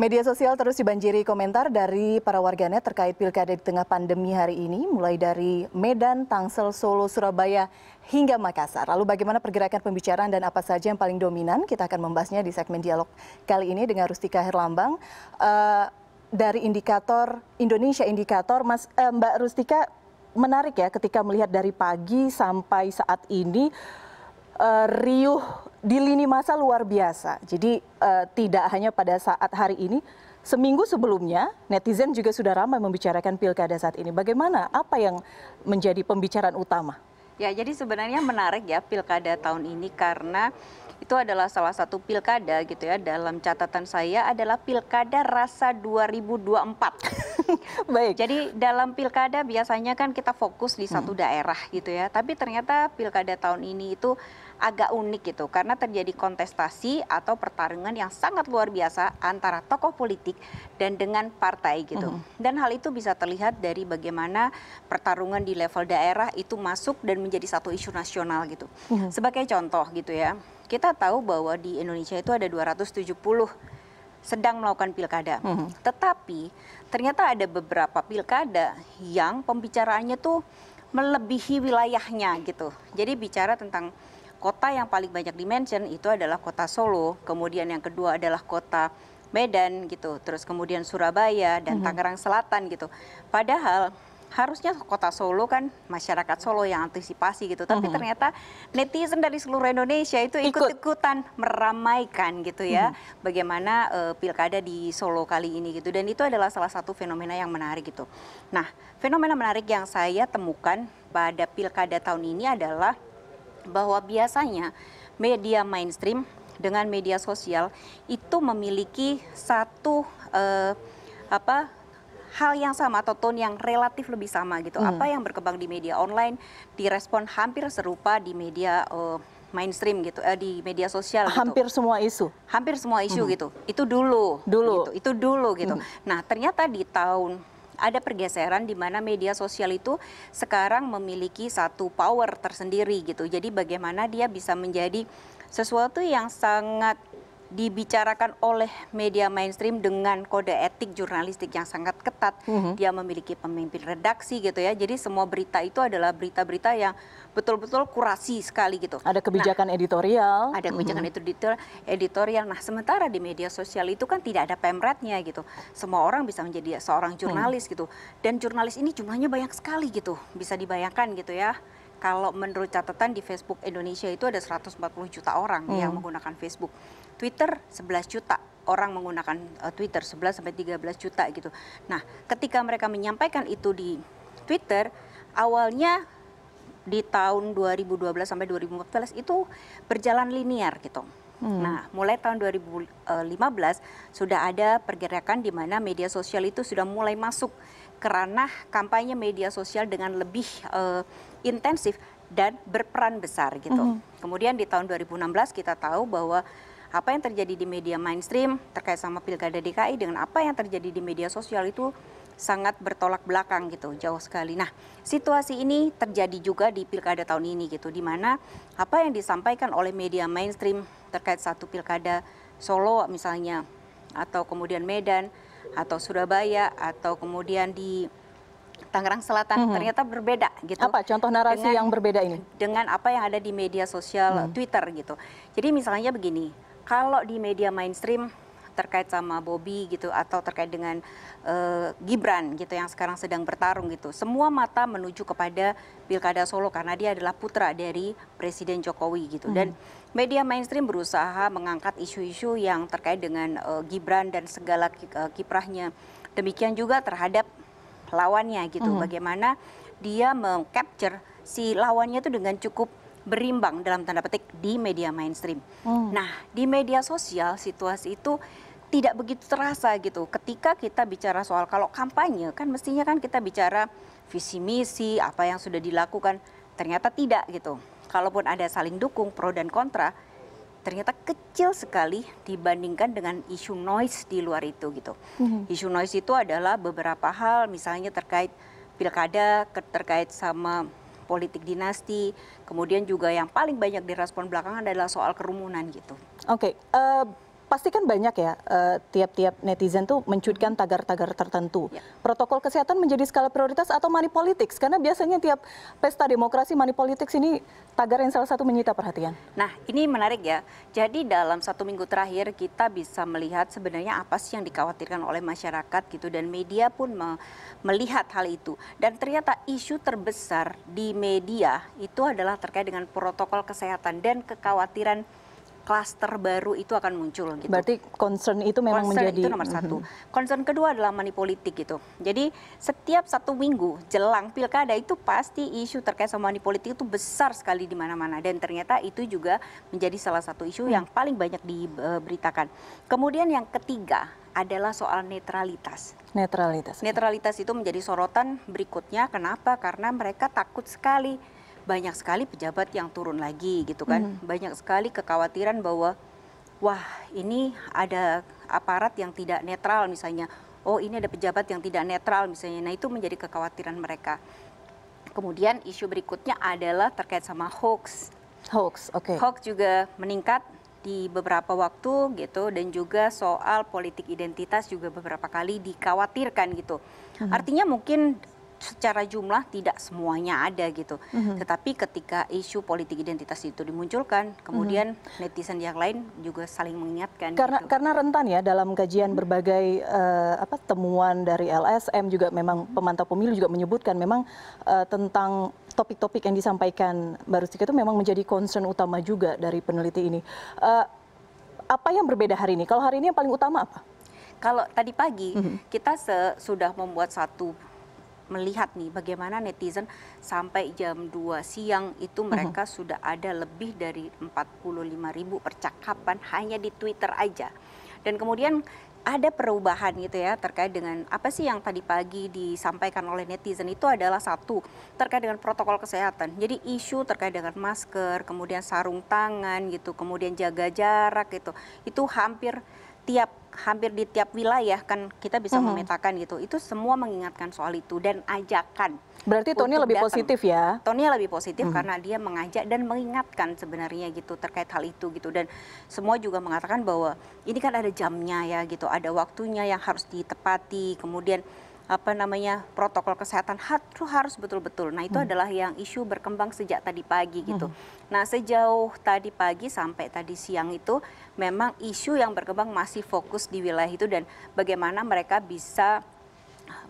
Media sosial terus dibanjiri komentar dari para warganet terkait pilkada di tengah pandemi hari ini, mulai dari Medan, Tangsel, Solo, Surabaya, hingga Makassar. Lalu bagaimana pergerakan pembicaraan dan apa saja yang paling dominan? Kita akan membahasnya di segmen dialog kali ini dengan Rustika Herlambang. Uh, dari indikator Indonesia Indikator, Mas uh, Mbak Rustika menarik ya ketika melihat dari pagi sampai saat ini uh, riuh di lini masa luar biasa. Jadi uh, tidak hanya pada saat hari ini, seminggu sebelumnya netizen juga sudah ramai membicarakan pilkada saat ini. Bagaimana? Apa yang menjadi pembicaraan utama? Ya, jadi sebenarnya menarik ya pilkada tahun ini karena itu adalah salah satu pilkada gitu ya dalam catatan saya adalah pilkada rasa 2024. Baik. Jadi dalam pilkada biasanya kan kita fokus di satu hmm. daerah gitu ya, tapi ternyata pilkada tahun ini itu agak unik gitu karena terjadi kontestasi atau pertarungan yang sangat luar biasa antara tokoh politik dan dengan partai gitu. Mm -hmm. Dan hal itu bisa terlihat dari bagaimana pertarungan di level daerah itu masuk dan menjadi satu isu nasional gitu. Mm -hmm. Sebagai contoh gitu ya, kita tahu bahwa di Indonesia itu ada 270 sedang melakukan pilkada. Mm -hmm. Tetapi ternyata ada beberapa pilkada yang pembicaraannya tuh melebihi wilayahnya gitu. Jadi bicara tentang kota yang paling banyak dimention itu adalah kota Solo, kemudian yang kedua adalah kota Medan gitu, terus kemudian Surabaya dan mm -hmm. Tangerang Selatan gitu. Padahal harusnya kota Solo kan masyarakat Solo yang antisipasi gitu tapi mm -hmm. ternyata netizen dari seluruh Indonesia itu ikut-ikutan meramaikan gitu ya mm -hmm. bagaimana uh, pilkada di Solo kali ini gitu dan itu adalah salah satu fenomena yang menarik gitu. Nah, fenomena menarik yang saya temukan pada pilkada tahun ini adalah bahwa biasanya media mainstream dengan media sosial itu memiliki satu eh, apa hal yang sama atau tone yang relatif lebih sama gitu. Hmm. Apa yang berkembang di media online direspon hampir serupa di media uh, mainstream gitu, eh, di media sosial. Gitu. Hampir semua isu. Hampir semua isu hmm. gitu. Itu dulu. Dulu. Gitu. Itu dulu gitu. Hmm. Nah ternyata di tahun ada pergeseran di mana media sosial itu sekarang memiliki satu power tersendiri gitu. Jadi bagaimana dia bisa menjadi sesuatu yang sangat dibicarakan oleh media mainstream dengan kode etik jurnalistik yang sangat ketat. Mm -hmm. Dia memiliki pemimpin redaksi gitu ya. Jadi semua berita itu adalah berita-berita yang betul-betul kurasi sekali gitu. Ada nah, kebijakan nah, editorial. Ada kebijakan mm -hmm. editorial, editorial. Nah, sementara di media sosial itu kan tidak ada pemretnya gitu. Semua orang bisa menjadi seorang mhm. jurnalis mm. gitu. Dan jurnalis ini jumlahnya banyak sekali gitu. Bisa dibayangkan gitu ya kalau menurut catatan di Facebook Indonesia itu ada 140 juta orang hmm. yang menggunakan Facebook. Twitter 11 juta orang menggunakan uh, Twitter 11 sampai 13 juta gitu. Nah, ketika mereka menyampaikan itu di Twitter, awalnya di tahun 2012 sampai 2014 itu berjalan linear gitu. Hmm. Nah, mulai tahun 2015 sudah ada pergerakan di mana media sosial itu sudah mulai masuk ke kampanye media sosial dengan lebih uh, intensif dan berperan besar gitu. -hmm. Kemudian di tahun 2016 kita tahu bahwa apa yang terjadi di media mainstream terkait sama pilkada DKI dengan apa yang terjadi di media sosial itu sangat bertolak belakang gitu jauh sekali. Nah situasi ini terjadi juga di pilkada tahun ini gitu, di mana apa yang disampaikan oleh media mainstream terkait satu pilkada Solo misalnya atau kemudian Medan atau Surabaya atau kemudian di Tangerang Selatan mm -hmm. ternyata berbeda gitu. Apa contoh narasi dengan, yang berbeda ini? Dengan apa yang ada di media sosial mm -hmm. Twitter gitu. Jadi misalnya begini, kalau di media mainstream terkait sama Bobby gitu atau terkait dengan uh, Gibran gitu yang sekarang sedang bertarung gitu. Semua mata menuju kepada Pilkada Solo karena dia adalah putra dari Presiden Jokowi gitu. -hmm. Dan media mainstream berusaha mengangkat isu-isu yang terkait dengan uh, Gibran dan segala eh, kiprahnya. Demikian juga terhadap lawannya gitu. -hmm. Bagaimana dia mengcapture si lawannya itu dengan cukup berimbang dalam tanda petik di media mainstream. Hmm. Nah, di media sosial situasi itu tidak begitu terasa gitu. Ketika kita bicara soal kalau kampanye kan mestinya kan kita bicara visi misi apa yang sudah dilakukan ternyata tidak gitu. Kalaupun ada saling dukung pro dan kontra, ternyata kecil sekali dibandingkan dengan isu noise di luar itu gitu. hmm Isu noise itu adalah beberapa hal misalnya terkait pilkada, terkait sama politik dinasti, kemudian juga yang paling banyak direspon belakangan adalah soal kerumunan gitu. Oke, okay. uh, eh, pasti kan banyak ya eh, tiap-tiap uh, netizen tuh mencuitkan tagar-tagar tertentu. Ya. Protokol kesehatan menjadi skala prioritas atau money politics karena biasanya tiap pesta demokrasi money politics ini tagar yang salah satu menyita perhatian. Nah, ini menarik ya. Jadi dalam satu minggu terakhir kita bisa melihat sebenarnya apa sih yang dikhawatirkan oleh masyarakat gitu dan media pun me melihat hal itu. Dan ternyata isu terbesar di media itu adalah terkait dengan protokol kesehatan dan kekhawatiran klaster baru itu akan muncul gitu. Berarti concern itu memang concern menjadi itu nomor satu. Mm-hmm. Concern kedua adalah money politik gitu. Jadi setiap satu minggu jelang pilkada itu pasti isu terkait sama money politik itu besar sekali di mana-mana dan ternyata itu juga menjadi salah satu isu yang mm. paling banyak diberitakan. E, Kemudian yang ketiga adalah soal netralitas. Netralitas. Netralitas itu menjadi sorotan berikutnya. Kenapa? Karena mereka takut sekali banyak sekali pejabat yang turun lagi gitu kan. Hmm. Banyak sekali kekhawatiran bahwa wah, ini ada aparat yang tidak netral misalnya. Oh, ini ada pejabat yang tidak netral misalnya. Nah, itu menjadi kekhawatiran mereka. Kemudian isu berikutnya adalah terkait sama hoax. Hoax, oke. Okay. Hoax juga meningkat di beberapa waktu gitu dan juga soal politik identitas juga beberapa kali dikhawatirkan gitu. Hmm. Artinya mungkin secara jumlah tidak semuanya ada gitu. Mm -hmm. Tetapi ketika isu politik identitas itu dimunculkan, kemudian mm -hmm. netizen yang lain juga saling mengingatkan. Karena gitu. karena rentan ya dalam kajian mm -hmm. berbagai uh, apa temuan dari LSM juga memang mhm. pemantau pemilu juga menyebutkan memang uh, tentang topik-topik yang disampaikan baru Rustika itu memang menjadi concern utama juga dari peneliti ini. Uh, apa yang berbeda hari ini? Kalau hari ini yang paling utama apa? Kalau tadi pagi mm -hmm. kita sudah membuat satu melihat nih bagaimana netizen sampai jam 2 siang itu mhm. mereka mm -hmm. sudah ada lebih dari 45 ribu percakapan hanya di Twitter aja. Dan kemudian ada perubahan gitu ya terkait dengan apa sih yang tadi pagi disampaikan oleh netizen itu adalah satu terkait dengan protokol kesehatan. Jadi isu terkait dengan masker, kemudian sarung tangan gitu, kemudian jaga jarak gitu. Itu hampir tiap hampir di tiap wilayah kan kita bisa mm -hmm. memetakan gitu. Itu semua mengingatkan soal itu dan ajakan. Berarti Tony lebih datang. positif ya? Tony lebih positif mm -hmm. karena dia mengajak dan mengingatkan sebenarnya gitu terkait hal itu gitu dan semua juga mengatakan bahwa ini kan ada jamnya ya gitu, ada waktunya yang harus ditepati. Kemudian apa namanya protokol kesehatan harus betul-betul. Nah itu hmm. adalah yang isu berkembang sejak tadi pagi gitu. Hmm. Nah sejauh tadi pagi sampai tadi siang itu memang isu yang berkembang masih fokus di wilayah itu dan bagaimana mereka bisa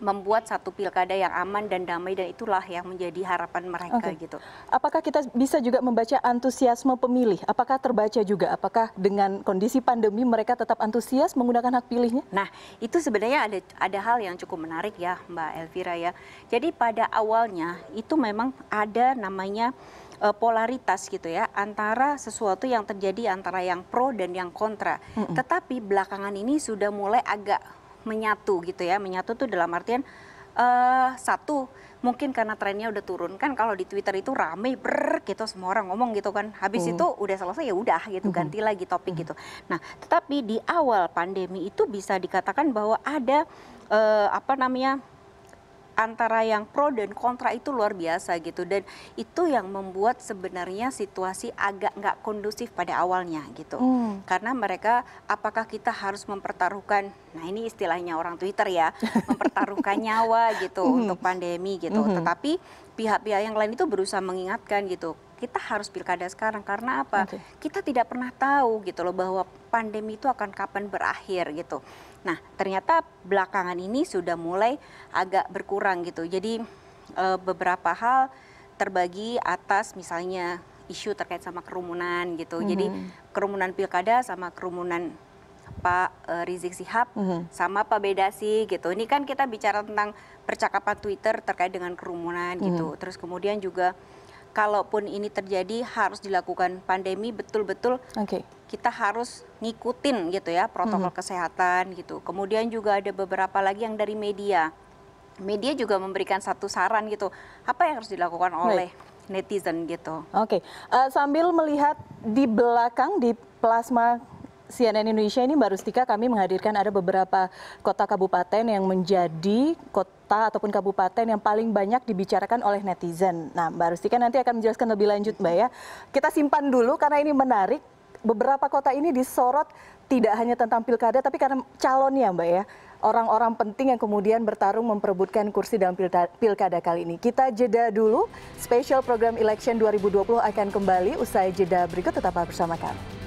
membuat satu pilkada yang aman dan damai dan itulah yang menjadi harapan mereka okay. gitu. Apakah kita bisa juga membaca antusiasme pemilih? Apakah terbaca juga? Apakah dengan kondisi pandemi mereka tetap antusias menggunakan hak pilihnya? Nah, itu sebenarnya ada ada hal yang cukup menarik ya, Mbak Elvira ya. Jadi pada awalnya itu memang ada namanya eh, polaritas gitu ya antara sesuatu yang terjadi antara yang pro dan yang kontra. Mm -hmm. Tetapi belakangan ini sudah mulai agak menyatu gitu ya. Menyatu tuh dalam artian uh, satu mungkin karena trennya udah turun kan kalau di Twitter itu rame ber gitu semua orang ngomong gitu kan habis hmm. itu udah selesai ya udah gitu hmm. ganti lagi topik hmm. gitu nah tetapi di awal pandemi itu bisa dikatakan bahwa ada uh, apa namanya antara yang pro dan kontra itu luar biasa gitu dan itu yang membuat sebenarnya situasi agak nggak kondusif pada awalnya gitu hmm. karena mereka apakah kita harus mempertaruhkan nah ini istilahnya orang Twitter ya mempertaruhkan nyawa gitu hmm. untuk pandemi gitu hmm. tetapi pihak-pihak yang lain itu berusaha mengingatkan gitu kita harus pilkada sekarang karena apa okay. kita tidak pernah tahu gitu loh bahwa pandemi itu akan kapan berakhir gitu Nah, ternyata belakangan ini sudah mulai agak berkurang gitu. Jadi e, beberapa hal terbagi atas misalnya isu terkait sama kerumunan gitu. Mm -hmm. Jadi mm-hmm. kerumunan pilkada sama kerumunan Pak e, Rizik Sihab mm -hmm. sama Pak Bedasi gitu. Ini kan kita bicara tentang percakapan Twitter terkait dengan kerumunan mm -hmm. gitu. Mm-hmm. Terus kemudian juga kalaupun ini terjadi harus dilakukan pandemi betul-betul okay. kita harus ngikutin gitu ya protokol hmm. kesehatan gitu. Kemudian juga ada beberapa lagi yang dari media. Media juga memberikan satu saran gitu, apa yang harus dilakukan oleh Baik. netizen gitu. Oke, okay. uh, eh, sambil melihat di belakang di plasma CNN Indonesia ini baru Rustika kami menghadirkan ada beberapa kota kabupaten yang menjadi kota ataupun kabupaten yang paling banyak dibicarakan oleh netizen. Nah Mbak Rustika nanti akan menjelaskan lebih lanjut Mbak ya. Kita simpan dulu karena ini menarik. Beberapa kota ini disorot tidak hanya tentang pilkada tapi karena calonnya Mbak ya. Orang-orang penting yang kemudian bertarung memperebutkan kursi dalam pilkada kali ini. Kita jeda dulu. Special program election 2020 akan kembali usai jeda berikut tetaplah bersama kami.